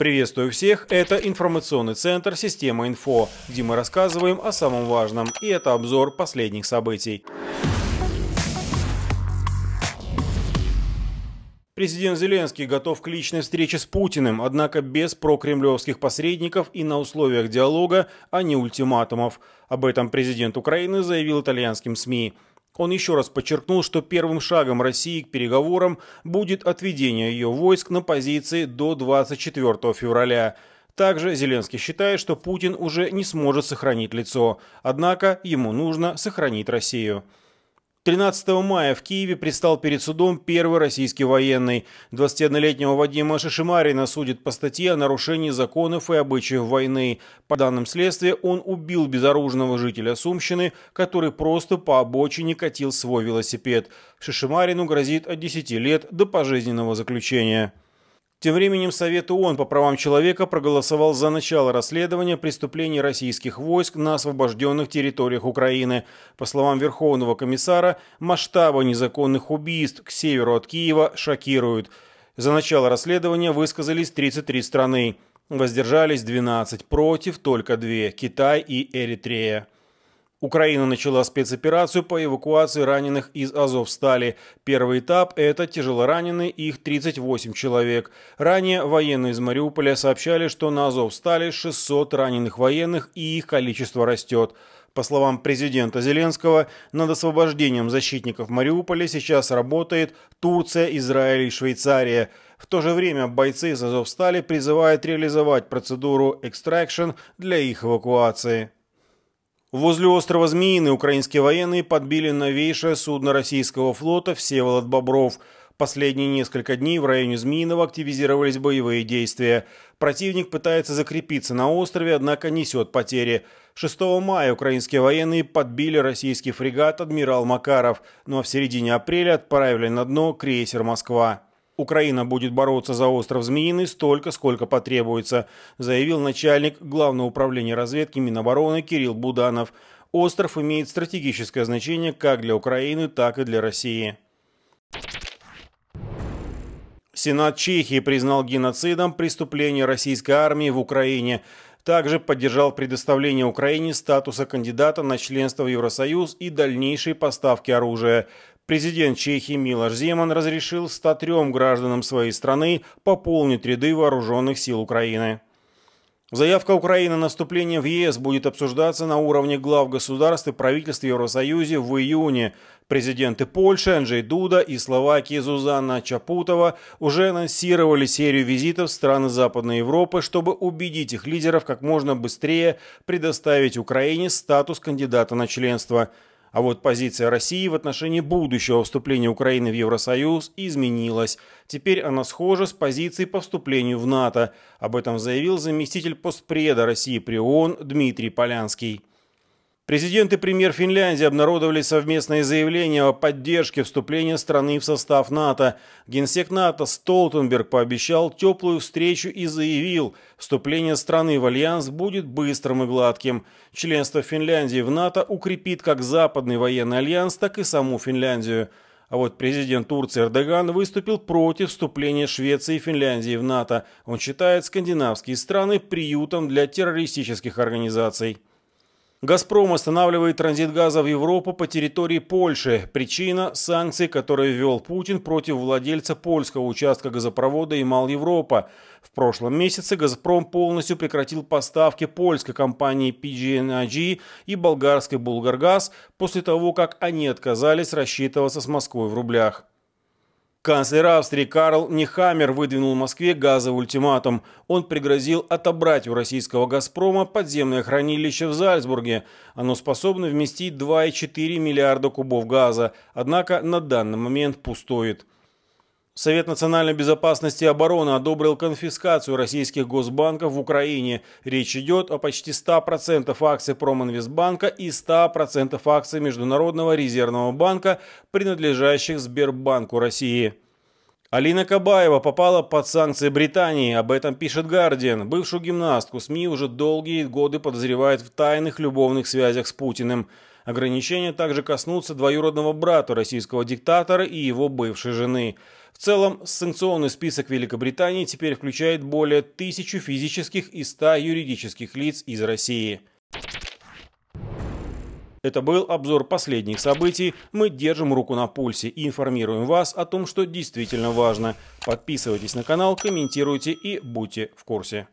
Приветствую всех, это информационный центр «Система Инфо», где мы рассказываем о самом важном, и это обзор последних событий. Президент Зеленский готов к личной встрече с Путиным, однако без прокремлевских посредников и на условиях диалога, а не ультиматумов. Об этом президент Украины заявил итальянским СМИ. Он еще раз подчеркнул, что первым шагом России к переговорам будет отведение ее войск на позиции до 24 февраля. Также Зеленский считает, что Путин уже не сможет сохранить лицо, однако ему нужно сохранить Россию. 13 мая в Киеве предстал перед судом первый российский военный. 21-летнего Вадима Шишимарина судят по статье о нарушении законов и обычаев войны. По данным следствия, он убил безоружного жителя Сумщины, который просто по обочине катил свой велосипед. Шишимарину грозит от 10 лет до пожизненного заключения. Тем временем Совет ООН по правам человека проголосовал за начало расследования преступлений российских войск на освобожденных территориях Украины. По словам Верховного комиссара, масштабы незаконных убийств к северу от Киева шокируют. За начало расследования высказались 33 страны. Воздержались 12, против только 2 – Китай и Эритрея. Украина начала спецоперацию по эвакуации раненых из Азовстали. Первый этап – это тяжелораненые, их 38 человек. Ранее военные из Мариуполя сообщали, что на Азовстали 600 раненых военных и их количество растет. По словам президента Зеленского, над освобождением защитников Мариуполя сейчас работает Турция, Израиль и Швейцария. В то же время бойцы из Азовстали призывают реализовать процедуру «экстракшн» для их эвакуации. Возле острова Змеины украинские военные подбили новейшее судно российского флота «Всеволод Бобров», Последние несколько дней в районе Змеиного активизировались боевые действия. Противник пытается закрепиться на острове, однако несет потери. 6 мая украинские военные подбили российский фрегат «Адмирал Макаров», но ну а в середине апреля отправили на дно крейсер «Москва». Украина будет бороться за остров Змеиный столько, сколько потребуется, заявил начальник Главного управления разведки Минобороны Кирилл Буданов. Остров имеет стратегическое значение как для Украины, так и для России. Сенат Чехии признал геноцидом преступление российской армии в Украине. Также поддержал предоставление Украине статуса кандидата на членство в Евросоюз и дальнейшие поставки оружия. Президент Чехии Милош Земан разрешил 103 гражданам своей страны пополнить ряды вооруженных сил Украины. Заявка Украины на вступление в ЕС будет обсуждаться на уровне глав государств и правительств Евросоюза в июне. Президенты Польши Анджей Дуда и Словакии Зузанна Чапутова уже анонсировали серию визитов в страны Западной Европы, чтобы убедить их лидеров как можно быстрее предоставить Украине статус кандидата на членство – а вот позиция России в отношении будущего вступления Украины в Евросоюз изменилась. Теперь она схожа с позицией по вступлению в НАТО. Об этом заявил заместитель постпреда России при ООН Дмитрий Полянский. Президент и премьер Финляндии обнародовали совместное заявление о поддержке вступления страны в состав НАТО. Генсек НАТО Столтенберг пообещал теплую встречу и заявил, вступление страны в Альянс будет быстрым и гладким. Членство Финляндии в НАТО укрепит как Западный военный альянс, так и саму Финляндию. А вот президент Турции Эрдоган выступил против вступления Швеции и Финляндии в НАТО. Он считает скандинавские страны приютом для террористических организаций. «Газпром» останавливает транзит газа в Европу по территории Польши. Причина – санкции, которые ввел Путин против владельца польского участка газопровода «Имал Европа». В прошлом месяце «Газпром» полностью прекратил поставки польской компании PGNG и болгарской «Булгаргаз» после того, как они отказались рассчитываться с Москвой в рублях. Канцлер Австрии Карл Нехаммер выдвинул Москве газовый ультиматум. Он пригрозил отобрать у российского «Газпрома» подземное хранилище в Зальцбурге. Оно способно вместить 2,4 миллиарда кубов газа, однако на данный момент пустует. Совет национальной безопасности и обороны одобрил конфискацию российских госбанков в Украине. Речь идет о почти 100% акций Проминвестбанка и 100% акций Международного резервного банка, принадлежащих Сбербанку России. Алина Кабаева попала под санкции Британии, об этом пишет «Гардиан». Бывшую гимнастку СМИ уже долгие годы подозревают в тайных любовных связях с Путиным. Ограничения также коснутся двоюродного брата российского диктатора и его бывшей жены. В целом, санкционный список Великобритании теперь включает более тысячи физических и 100 юридических лиц из России. Это был обзор последних событий. Мы держим руку на пульсе и информируем вас о том, что действительно важно. Подписывайтесь на канал, комментируйте и будьте в курсе.